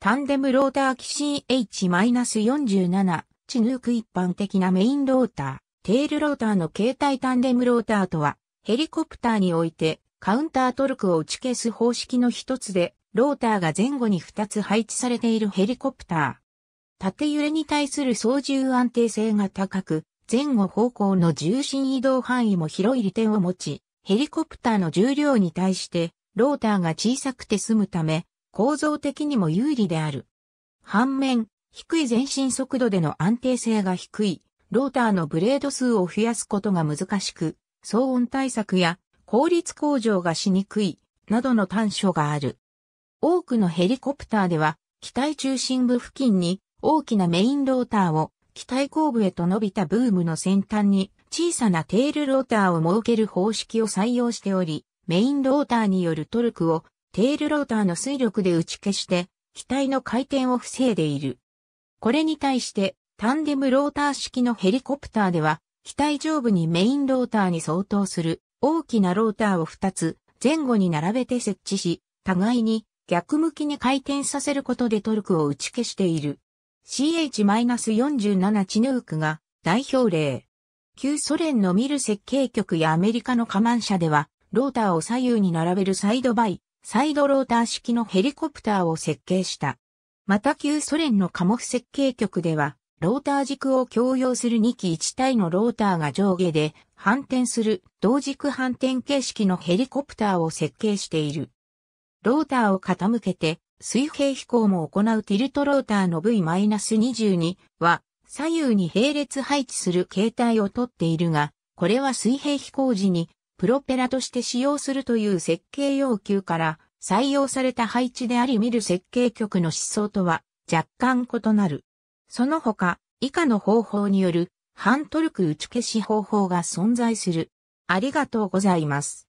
タンデムローターシ CH-47、チヌーク一般的なメインローター、テールローターの携帯タンデムローターとは、ヘリコプターにおいてカウンタートルクを打ち消す方式の一つで、ローターが前後に二つ配置されているヘリコプター。縦揺れに対する操縦安定性が高く、前後方向の重心移動範囲も広い利点を持ち、ヘリコプターの重量に対して、ローターが小さくて済むため、構造的にも有利である。反面、低い前進速度での安定性が低い、ローターのブレード数を増やすことが難しく、騒音対策や効率向上がしにくい、などの短所がある。多くのヘリコプターでは、機体中心部付近に大きなメインローターを機体後部へと伸びたブームの先端に小さなテールローターを設ける方式を採用しており、メインローターによるトルクをテールローターの水力で打ち消して、機体の回転を防いでいる。これに対して、タンデムローター式のヘリコプターでは、機体上部にメインローターに相当する大きなローターを2つ前後に並べて設置し、互いに逆向きに回転させることでトルクを打ち消している。CH-47 チヌークが代表例。旧ソ連のミル設計局やアメリカのカマン社では、ローターを左右に並べるサイドバイサイドローター式のヘリコプターを設計した。また旧ソ連の貨物設計局では、ローター軸を共用する2機1体のローターが上下で反転する同軸反転形式のヘリコプターを設計している。ローターを傾けて水平飛行も行うティルトローターの V-22 は左右に並列配置する形態をとっているが、これは水平飛行時にプロペラとして使用するという設計要求から採用された配置であり見る設計局の思想とは若干異なる。その他、以下の方法による半トルク打ち消し方法が存在する。ありがとうございます。